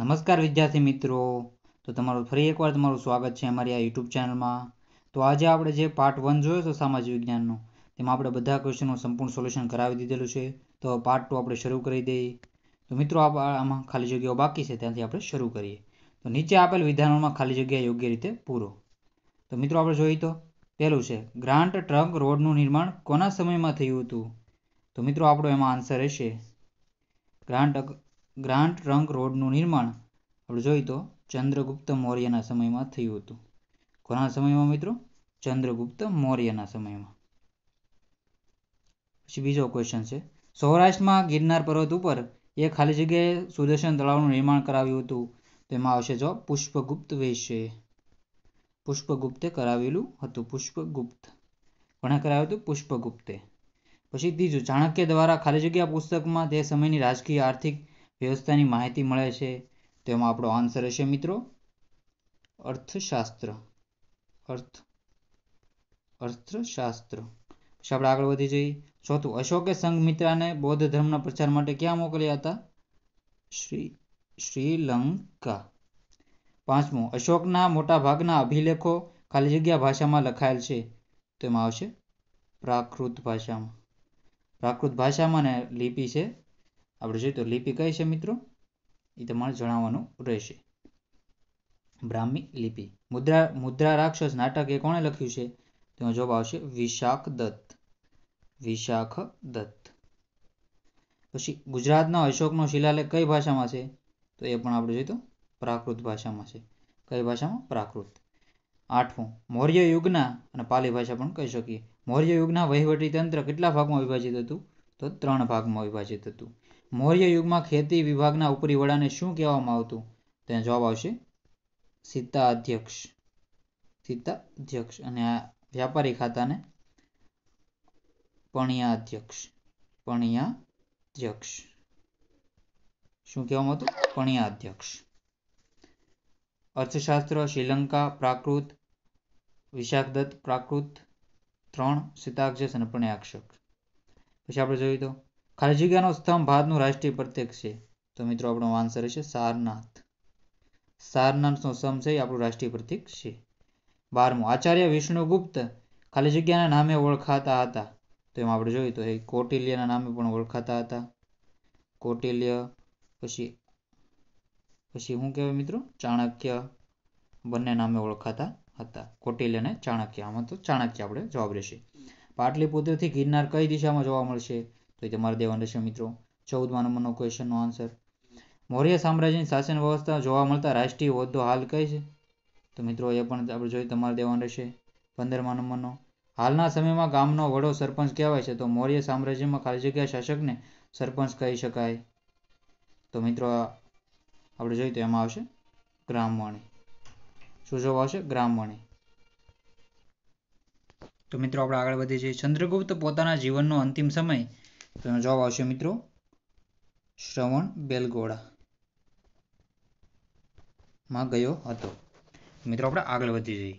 નમસ્કાર વિદ્યાર્થી મિત્રો તો તમારું ફરી એકવાર તમારું સ્વાગત છે અમારી આ યુટ્યુબ ચેનલમાં તો આજે આપણે જે પાર્ટ વન જોયો હતો સામાજિક વિજ્ઞાનનો તેમાં આપણે બધા ક્વેશ્ચનનું સંપૂર્ણ સોલ્યુશન કરાવી દીધેલું છે તો પાર્ટ ટુ આપણે શરૂ કરી દઈએ તો મિત્રો આમાં ખાલી જગ્યાઓ બાકી છે ત્યાંથી આપણે શરૂ કરીએ તો નીચે આપેલ વિધાનોમાં ખાલી જગ્યા યોગ્ય રીતે પૂરો તો મિત્રો આપણે જોઈએ તો પહેલું છે ગ્રાન્ટ ટ્રંક રોડનું નિર્માણ કોના સમયમાં થયું હતું તો મિત્રો આપણો એમાં આન્સર રહેશે ગ્રાન્ટ ગ્રાન્ડ ટ્રંક રોડનું નિર્માણ આપણે જોઈએ તો ચંદ્રગુપ્ત મૌર્યના સમયમાં થયું હતું કોના સમયમાં મિત્રો ચંદ્રગુપ્ત મૌર્યના સમયમાં પછી બીજો ક્વેશ્ચન છે સૌરાષ્ટ્રમાં ગિરનાર પર્વત ઉપર એ ખાલી જગ્યાએ સુદર્શન તળાવનું નિર્માણ કરાવ્યું હતું તેમાં આવશે જો પુષ્પગુપ્ત વૈશ્યએ પુષ્પગુપ્તે કરાવેલું હતું પુષ્પગુપ્ત કોણે કરાવ્યું હતું પુષ્પગુપ્તે પછી ત્રીજું ચાણક્ય દ્વારા ખાલી જગ્યા પુસ્તકમાં તે સમયની રાજકીય આર્થિક વ્યવસ્થાની માહિતી મળે છે તેમાં આપણો આન્સર હશે મિત્રો અર્થશાસ્ત્ર અર્થ અર્થશાસ્ત્ર પછી આપણે આગળ વધી જઈએ ચોથું અશોકે સંઘ મિત્રાને બૌદ્ધ ધર્મના પ્રચાર માટે ક્યાં મોકલ્યા હતા શ્રી શ્રીલંકા પાંચમું અશોકના મોટા ભાગના અભિલેખો ખાલી જગ્યા ભાષામાં લખાયેલ છે તેમાં આવશે પ્રાકૃત ભાષામાં પ્રાકૃત ભાષામાં ને લિપિ છે આપણે જોઈએ તો લિપિ કઈ છે મિત્રો એ તમારે જણાવવાનું રહેશે બ્રાહ્મી લિપિ મુદ્રા મુદ્રા રાક્ષસ નાટક એ કોણે લખ્યું છે તેનો જવાબ આવશે વિશાખ દત્ત વિશાખ દત્ત પછી ગુજરાતના અશોકનો શિલાલેખ કઈ ભાષામાં છે તો એ પણ આપણે જોઈએ તો પ્રાકૃત ભાષામાં છે કઈ ભાષામાં પ્રાકૃત આઠમું મૌર્ય યુગના અને પાલી ભાષા પણ કહી શકીએ મૌર્ય યુગના વહીવટી તંત્ર કેટલા ભાગમાં વિભાજિત હતું તો ત્રણ ભાગમાં વિભાજિત હતું મૌર્ય યુગમાં ખેતી વિભાગના ઉપરી વડાને શું કહેવામાં આવતું તો એનો જવાબ આવશે સીતા અધ્યક્ષ સીતા અધ્યક્ષ અને આ વ્યાપારી ખાતાને પણિયા અધ્યક્ષ પણિયા અધ્યક્ષ શું કહેવામાં આવતું પણિયા અધ્યક્ષ અર્થશાસ્ત્ર શ્રીલંકા પ્રાકૃત વિશાખદત્ત પ્રાકૃત ત્રણ સિતાક્ષસ અને પણ્યાક્ષક પછી આપણે જોયું તો ખારજુગ્યાનો સ્તંભ ભારતનું રાષ્ટ્રીય પ્રતીક છે તો મિત્રો આપણો આન્સર હશે સારનાથ સારનાથનો સ્તંભ છે આપણું રાષ્ટ્રીય પ્રતીક છે બારમું આચાર્ય વિષ્ણુગુપ્ત ખાલી જગ્યાના નામે ઓળખાતા હતા તો એમાં આપણે જોયું તો એ કોટિલ્યના નામે પણ ઓળખાતા હતા કોટિલ્ય પછી પછી હું કહેવાય મિત્રો ચાણક્ય બંને નામે ઓળખાતા હતા કોટિલ્ય અને ચાણક્ય આમાં તો ચાણક્ય આપણે જવાબ રહેશે પાટલીપુત્રથી ગિરનાર કઈ દિશામાં જોવા મળશે તો એ તમારે દેવાનું રહેશે મિત્રો ચૌદમાં નંબરનો ક્વેશ્ચનનો આન્સર મૌર્ય સામ્રાજ્યની શાસન વ્યવસ્થા જોવા મળતા રાષ્ટ્રીય હોદ્દો હાલ કઈ છે તો મિત્રો એ પણ આપણે જોઈ તમારે દેવાનો રહેશે પંદરમા નંબરનો હાલના સમયમાં ગામનો વડો સરપંચ કહેવાય છે તો મૌર્ય સામ્રાજ્યમાં ખાલી જગ્યા શાસકને સરપંચ કહી શકાય તો મિત્રો આપણે જોઈએ તો એમાં આવશે ગ્રામવાણી શું જવાબ આવશે ગ્રામવાણી તો મિત્રો આપણે આગળ વધીએ છીએ ચંદ્રગુપ્ત પોતાના જીવનનો અંતિમ સમય તો જવાબ આવશે મિત્રો શ્રવણ બેલગોડા માં ગયો હતો મિત્રો આપણે આગળ વધી જઈએ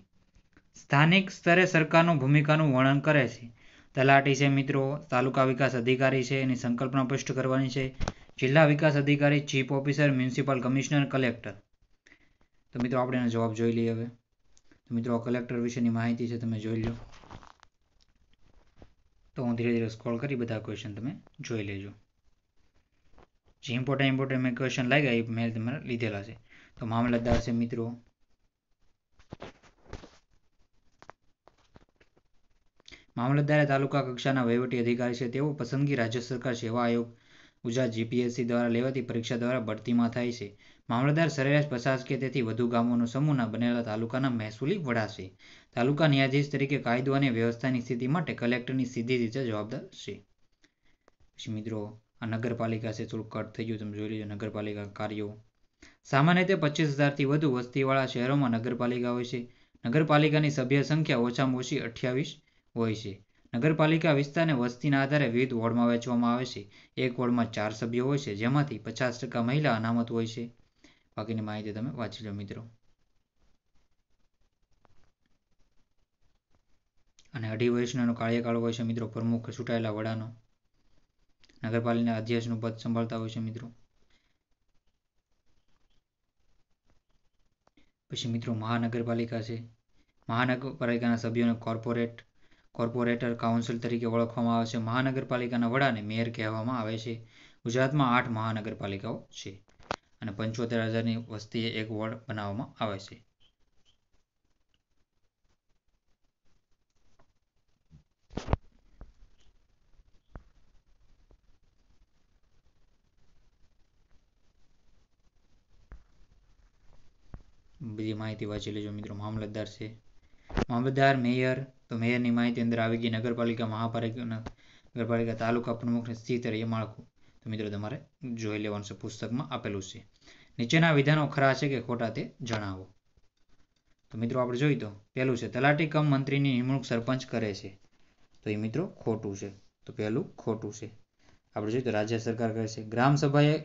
સ્થાનિક સ્તરે સરકારનું ભૂમિકાનું વર્ણન કરે છે તલાટી છે મિત્રો તાલુકા વિકાસ અધિકારી છે એની સંકલ્પના પુષ્ટ કરવાની છે જિલ્લા વિકાસ અધિકારી chief officer municipal commissioner collector તો મિત્રો આપણે એનો જવાબ જોઈ લઈએ હવે તો મિત્રો કલેક્ટર વિશેની માહિતી છે તમે જોઈ લો તો હું ધીરે ધીરે સ્ક્રોલ કરી બધા ક્વેશ્ચન તમે જોઈ લેજો જે ઇમ્પોર્ટન્ટ ઇમ્પોર્ટન્ટ મેં ક્વેશ્ચન લાગ્યા એ મેં તમારે લીધેલા છે તો મામલતદાર છે મિત્રો મામલતદારે તાલુકા કક્ષાના વહીવટી અધિકારી છે તેઓ પસંદગી રાજ્ય સરકાર સેવા આયોગ ગુજરાત જીપીએસસી દ્વારા લેવાતી પરીક્ષા દ્વારા ભરતીમાં થાય છે મામલતદાર સરેરાશ પચાસ કે તેથી વધુ ગામોનો સમૂહના બનેલા તાલુકાના મહેસૂલી વડા છે તાલુકા ન્યાયાધીશ તરીકે કાયદો અને વ્યવસ્થાની સ્થિતિ માટે કલેક્ટરની સીધી રીતે જવાબદાર છે મિત્રો આ નગરપાલિકા છે થોડું કટ થઈ ગયું તમે જોઈ લેજો નગરપાલિકા કાર્યો સામાન્ય રીતે પચીસ હજારથી વધુ વસ્તીવાળા શહેરોમાં નગરપાલિકા હોય છે નગરપાલિકાની સભ્ય સંખ્યા ઓછામાં ઓછી અઠ્યાવીસ હોય છે નગરપાલિકા વિસ્તારને વસ્તીના આધારે વિવિધ વોર્ડમાં વહેંચવામાં આવે છે એક વોર્ડમાં ચાર સભ્યો હોય છે જેમાંથી પચાસ ટકા મહિલા અનામત હોય છે બાકીની માહિતી તમે વાંચી લો મિત્રો અને અઢી વર્ષનો કાર્યકાળ હોય છે મિત્રો પ્રમુખ ચૂંટાયેલા વડાનો નગરપાલિકાના અધ્યક્ષનું પદ સંભાળતા હોય છે મિત્રો પછી મિત્રો મહાનગરપાલિકા છે મહાનગરપાલિકાના સભ્યોને કોર્પોરેટ કોર્પોરેટર કાઉન્સિલ તરીકે ઓળખવામાં આવે છે મહાનગરપાલિકાના વડાને મેયર કહેવામાં આવે છે ગુજરાતમાં આઠ મહાનગરપાલિકાઓ છે અને પંચોતેર હજારની વસ્તીએ એક વોર્ડ બનાવવામાં આવે છે બીજી માહિતી વાંચી લેજો મિત્રો મામલતદાર છે મામલતદાર મેયર તો મેયરની માહિતી અંદર આવી ગઈ નગરપાલિકા મહાપાલિકા નગરપાલિકા તાલુકા પ્રમુખ સ્થિત રહી માળખું મિત્રો તમારે જોઈ લેવાનું છે પુસ્તકમાં આપેલું છે નીચેના વિધાનો ખરા છે કે ખોટા તે જણાવો તો મિત્રો આપણે જોઈ તો પહેલું છે તલાટી કમ મંત્રીની નિમણૂક સરપંચ કરે છે તો એ મિત્રો ખોટું છે તો પહેલું ખોટું છે આપણે જોઈએ તો રાજ્ય સરકાર કરે છે ગ્રામ સભાએ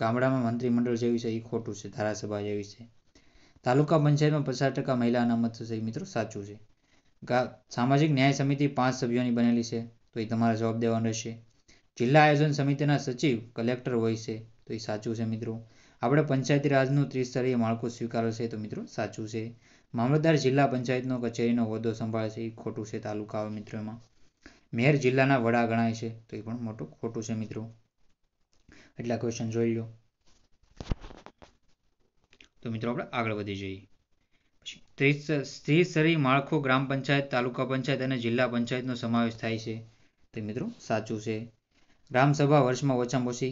ગામડામાં મંત્રીમંડળ જેવી છે એ ખોટું છે ધારાસભા જેવી છે તાલુકા પંચાયતમાં પચાસ ટકા મહિલા અનામત થશે એ મિત્રો સાચું છે સામાજિક ન્યાય સમિતિ પાંચ સભ્યોની બનેલી છે તો એ તમારે જવાબ દેવાનો રહેશે જિલ્લા આયોજન સમિતિના સચિવ કલેક્ટર હોય છે તો એ સાચું છે મિત્રો આપણે પંચાયતી રાજનું ત્રિસ્તરીય માળખું સ્વીકારે છે તો મિત્રો સાચું છે મામલતદાર જિલ્લા પંચાયતનો કચેરીનો હોદ્દો સંભાળે છે એ ખોટું છે તાલુકાઓ મિત્રો એમાં મેયર જિલ્લાના વડા ગણાય છે તો એ પણ મોટું ખોટું છે મિત્રો એટલા ક્વેશ્ચન જોઈ લો તો મિત્રો આપણે આગળ વધી જઈએ સ્ત્રીસરી માળખું ગ્રામ પંચાયત તાલુકા પંચાયત અને જિલ્લા પંચાયતનો સમાવેશ થાય છે તો મિત્રો સાચું છે ગ્રામસભા વર્ષમાં ઓછામાં ઓછી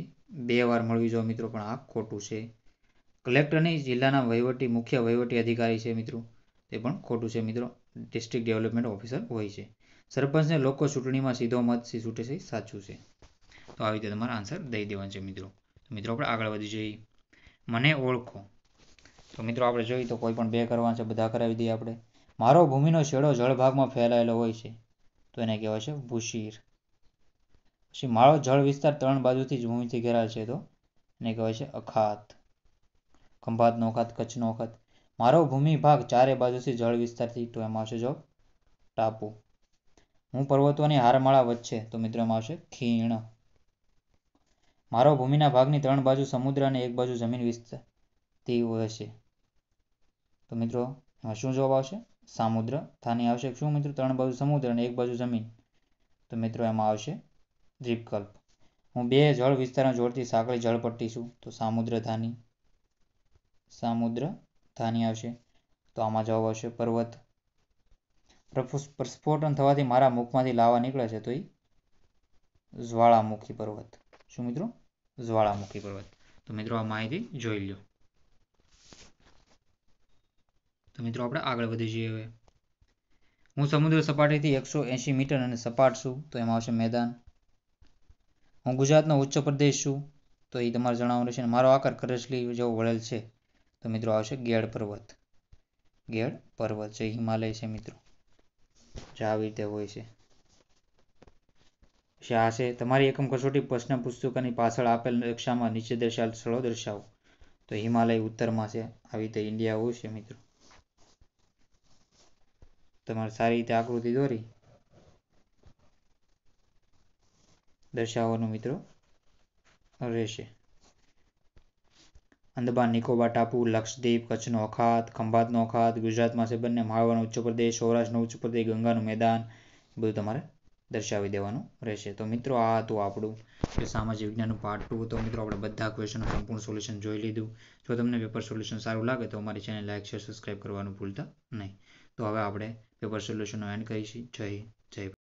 બે વાર મળવી જોઈએ મિત્રો પણ આ ખોટું છે કલેક્ટરની જિલ્લાના વહીવટી મુખ્ય વહીવટી અધિકારી છે મિત્રો તે પણ ખોટું છે મિત્રો ડિસ્ટ્રિક્ટ ડેવલપમેન્ટ ઓફિસર હોય છે સરપંચને લોકો ચૂંટણીમાં સીધો મત સી છૂટે છે સાચું છે તો આવી રીતે તમારો આન્સર દઈ દેવાનો છે મિત્રો મિત્રો આપણે આગળ વધી જઈએ મને ઓળખો તો મિત્રો આપણે જોઈએ તો કોઈ પણ બે કરવાના છે બધા કરાવી દઈએ આપણે મારો ભૂમિનો છેડો જળભાગમાં ફેલાયેલો હોય છે તો એને કહેવાય છે ભૂશીર પછી માળો જળ વિસ્તાર ત્રણ બાજુથી જ ભૂમિથી ઘેરાય છે તો એને કહેવાય છે અખાત ખંભાતનો અખાત કચ્છનો અખાત મારો ભૂમિ ભાગ ચારે બાજુથી જળ વિસ્તારથી તો એમાં આવશે જો ટાપુ હું પર્વતોની હારમાળા વચ્ચે તો મિત્રમાં આવશે ખીણ મારો ભૂમિના ભાગની ત્રણ બાજુ સમુદ્ર અને એક બાજુ જમીન વિસ્તાર તે હશે તો મિત્રો એમાં શું જવાબ આવશે સામુદ્ર થાની આવશે શું મિત્રો ત્રણ બાજુ સમુદ્ર અને એક બાજુ જમીન તો મિત્રો એમાં આવશે દ્વીપકલ્પ હું બે જળ વિસ્તારને જોડતી સાંકળી જળપટ્ટી છું તો સામુદ્રધાની સામુદ્રધાની આવશે તો આમાં જવાબ આવશે પર્વત પ્રસ્ફોટન થવાથી મારા મુખમાંથી લાવા નીકળે છે તો એ જ્વાળામુખી પર્વત શું મિત્રો જ્વાળામુખી પર્વત તો મિત્રો આ માહિતી જોઈ લો તો મિત્રો આપણે આગળ વધી જઈએ હવે હું સમુદ્ર સપાટીથી એકસો એંશી મીટર અને સપાટ છું તો એમાં આવશે મેદાન હું ગુજરાતનો ઉચ્ચ પ્રદેશ છું તો એ તમારે જણાવવાનું છે અને મારો આકાર કરચલી જેવો વળેલ છે તો મિત્રો આવશે ગેડ પર્વત ગેડ પર્વત છે હિમાલય છે મિત્રો જે આવી રીતે હોય છે પછી આ છે તમારી એકમ કસોટી પ્રશ્ન પુસ્તિકાની પાછળ આપેલ કક્ષામાં નીચે દર્શાવેલ સ્થળો દર્શાવો તો હિમાલય ઉત્તરમાં છે આવી રીતે ઇન્ડિયા હોય છે મિત્રો તમારે સારી રીતે આકૃતિ દોરી દર્શાવવાનો મિત્રો રહેશે અંદમાન નિકોબાર ટાપુ લક્ષદ્વીપ કચ્છનો અખાત ખંભાતનો અખાત ગુજરાતમાં છે બંને માળવાનો ઉચ્ચ પ્રદેશ સૌરાષ્ટ્રનો ઉચ્ચ પ્રદેશ ગંગાનું મેદાન બધું તમારે દર્શાવી દેવાનું રહેશે તો મિત્રો આ હતું આપણું જે સામાજિક વિજ્ઞાનનું પાર્ટ ટુ તો મિત્રો આપણે બધા ક્વેશ્ચનનું સંપૂર્ણ સોલ્યુશન જોઈ લીધું જો તમને પેપર સોલ્યુશન સારું લાગે તો અમારી ચેનલ લાઇક શેર સબસ્ક્રાઇબ કરવાનું ભૂલતા નહીં તો હવે આપણે પેપર સોલ્યુશનનો એન્ડ કરીશું જય જય